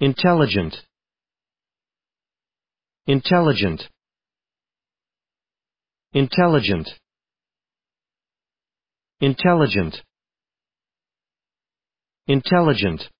Intelligent. Intelligent. Intelligent. Intelligent. Intelligent.